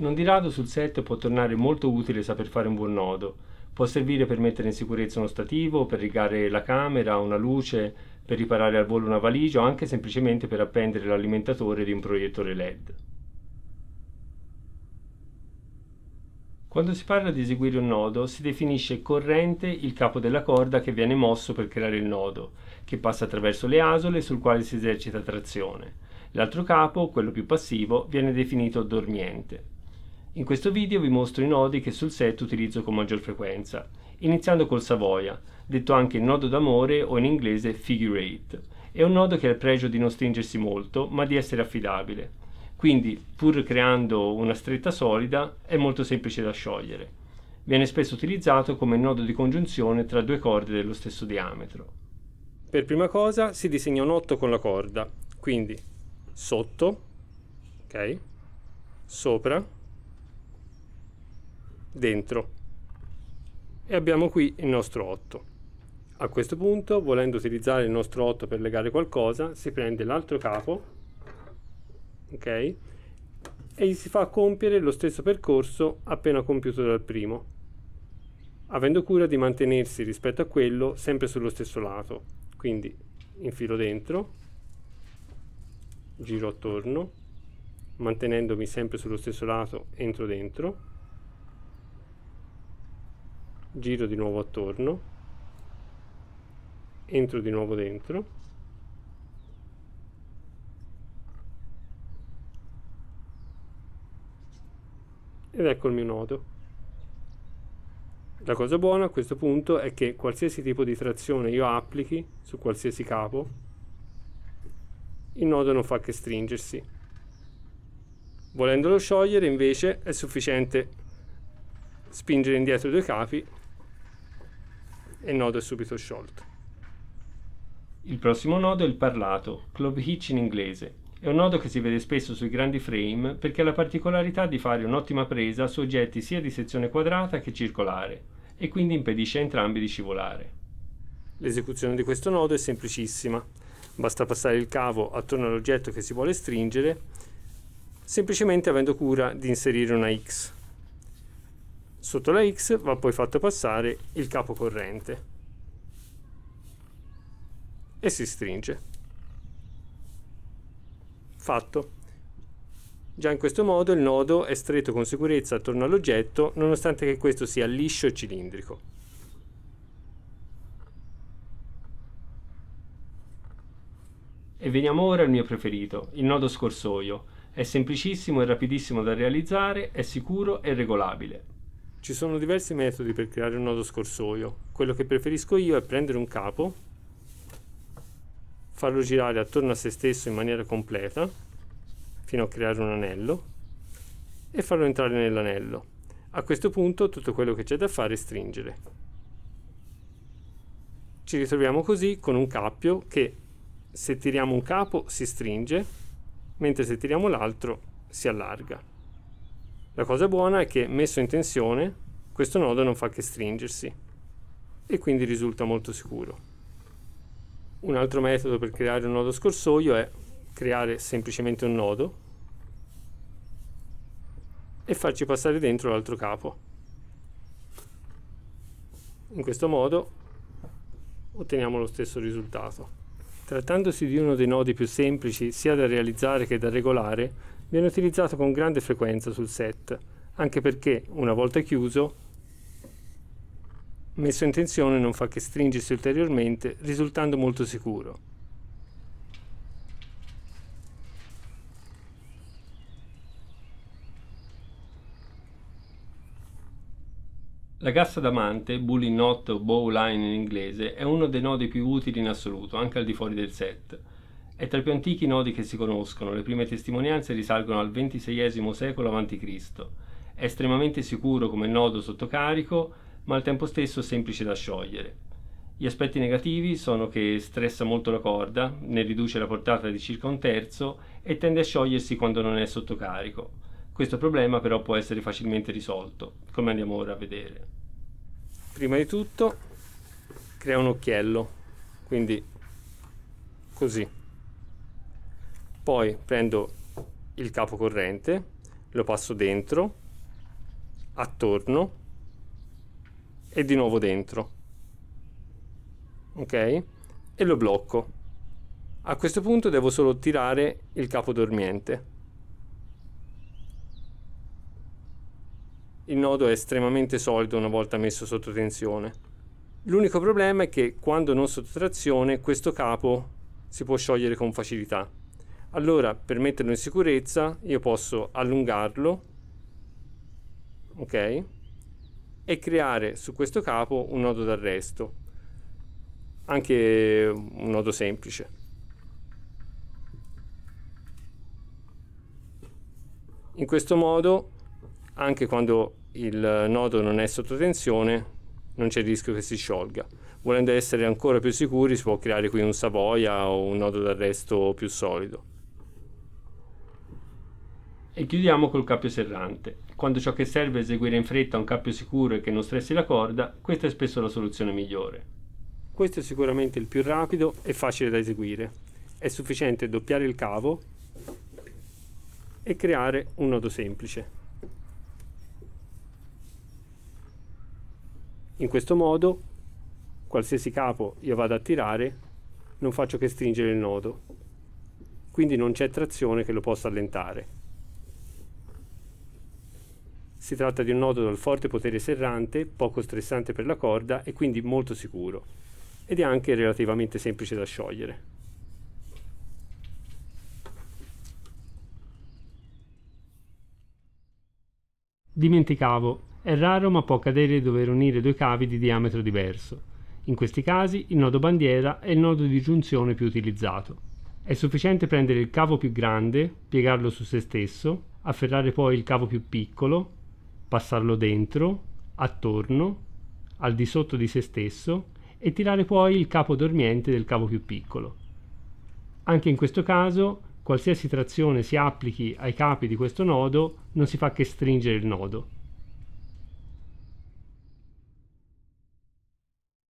Non di rado sul set può tornare molto utile saper fare un buon nodo. Può servire per mettere in sicurezza uno stativo, per rigare la camera, una luce, per riparare al volo una valigia o anche semplicemente per appendere l'alimentatore di un proiettore LED. Quando si parla di eseguire un nodo si definisce corrente il capo della corda che viene mosso per creare il nodo, che passa attraverso le asole sul quale si esercita trazione. L'altro capo, quello più passivo, viene definito dormiente. In questo video vi mostro i nodi che sul set utilizzo con maggior frequenza, iniziando col Savoia, detto anche nodo d'amore o in inglese figure 8. È un nodo che ha il pregio di non stringersi molto, ma di essere affidabile. Quindi, pur creando una stretta solida, è molto semplice da sciogliere. Viene spesso utilizzato come nodo di congiunzione tra due corde dello stesso diametro. Per prima cosa si disegna un 8 con la corda, quindi sotto, ok, sopra, dentro e abbiamo qui il nostro 8 a questo punto volendo utilizzare il nostro 8 per legare qualcosa si prende l'altro capo ok e gli si fa compiere lo stesso percorso appena compiuto dal primo avendo cura di mantenersi rispetto a quello sempre sullo stesso lato quindi infilo dentro giro attorno mantenendomi sempre sullo stesso lato entro dentro giro di nuovo attorno entro di nuovo dentro ed ecco il mio nodo la cosa buona a questo punto è che qualsiasi tipo di trazione io applichi su qualsiasi capo il nodo non fa che stringersi volendolo sciogliere invece è sufficiente spingere indietro i due capi e il nodo è subito sciolto. Il prossimo nodo è il parlato, club hitch in inglese. È un nodo che si vede spesso sui grandi frame perché ha la particolarità di fare un'ottima presa su oggetti sia di sezione quadrata che circolare e quindi impedisce a entrambi di scivolare. L'esecuzione di questo nodo è semplicissima. Basta passare il cavo attorno all'oggetto che si vuole stringere semplicemente avendo cura di inserire una X. Sotto la X va poi fatto passare il capo corrente e si stringe. Fatto. Già in questo modo il nodo è stretto con sicurezza attorno all'oggetto nonostante che questo sia liscio e cilindrico. E veniamo ora al mio preferito, il nodo scorsoio. È semplicissimo e rapidissimo da realizzare, è sicuro e regolabile. Ci sono diversi metodi per creare un nodo scorsoio. Quello che preferisco io è prendere un capo, farlo girare attorno a se stesso in maniera completa, fino a creare un anello, e farlo entrare nell'anello. A questo punto tutto quello che c'è da fare è stringere. Ci ritroviamo così con un cappio che se tiriamo un capo si stringe, mentre se tiriamo l'altro si allarga. La cosa buona è che messo in tensione questo nodo non fa che stringersi e quindi risulta molto sicuro. Un altro metodo per creare un nodo scorsoio è creare semplicemente un nodo e farci passare dentro l'altro capo. In questo modo otteniamo lo stesso risultato. Trattandosi di uno dei nodi più semplici sia da realizzare che da regolare, viene utilizzato con grande frequenza sul set, anche perché, una volta chiuso, messo in tensione non fa che stringersi ulteriormente, risultando molto sicuro. La cassa d'amante, bully knot o bowline in inglese, è uno dei nodi più utili in assoluto, anche al di fuori del set. È tra i più antichi nodi che si conoscono, le prime testimonianze risalgono al XXVI secolo a.C. È estremamente sicuro come nodo sotto carico, ma al tempo stesso semplice da sciogliere. Gli aspetti negativi sono che stressa molto la corda, ne riduce la portata di circa un terzo e tende a sciogliersi quando non è sotto carico. Questo problema però può essere facilmente risolto, come andiamo ora a vedere. Prima di tutto crea un occhiello, quindi così. Poi prendo il capo corrente, lo passo dentro, attorno e di nuovo dentro. Ok? E lo blocco. A questo punto devo solo tirare il capo dormiente. il nodo è estremamente solido una volta messo sotto tensione. L'unico problema è che quando non sotto trazione questo capo si può sciogliere con facilità. Allora per metterlo in sicurezza io posso allungarlo ok, e creare su questo capo un nodo d'arresto, anche un nodo semplice. In questo modo, anche quando il nodo non è sotto tensione, non c'è il rischio che si sciolga. Volendo essere ancora più sicuri si può creare qui un Savoia o un nodo d'arresto più solido. E chiudiamo col cappio serrante. Quando ciò che serve è eseguire in fretta un cappio sicuro e che non stressi la corda, questa è spesso la soluzione migliore. Questo è sicuramente il più rapido e facile da eseguire. È sufficiente doppiare il cavo e creare un nodo semplice. In questo modo, qualsiasi capo io vado a tirare, non faccio che stringere il nodo, quindi non c'è trazione che lo possa allentare. Si tratta di un nodo dal forte potere serrante, poco stressante per la corda e quindi molto sicuro, ed è anche relativamente semplice da sciogliere. Dimenticavo, è raro ma può accadere di dover unire due cavi di diametro diverso. In questi casi il nodo bandiera è il nodo di giunzione più utilizzato. È sufficiente prendere il cavo più grande, piegarlo su se stesso, afferrare poi il cavo più piccolo, passarlo dentro, attorno, al di sotto di se stesso e tirare poi il capo dormiente del cavo più piccolo. Anche in questo caso, qualsiasi trazione si applichi ai capi di questo nodo non si fa che stringere il nodo,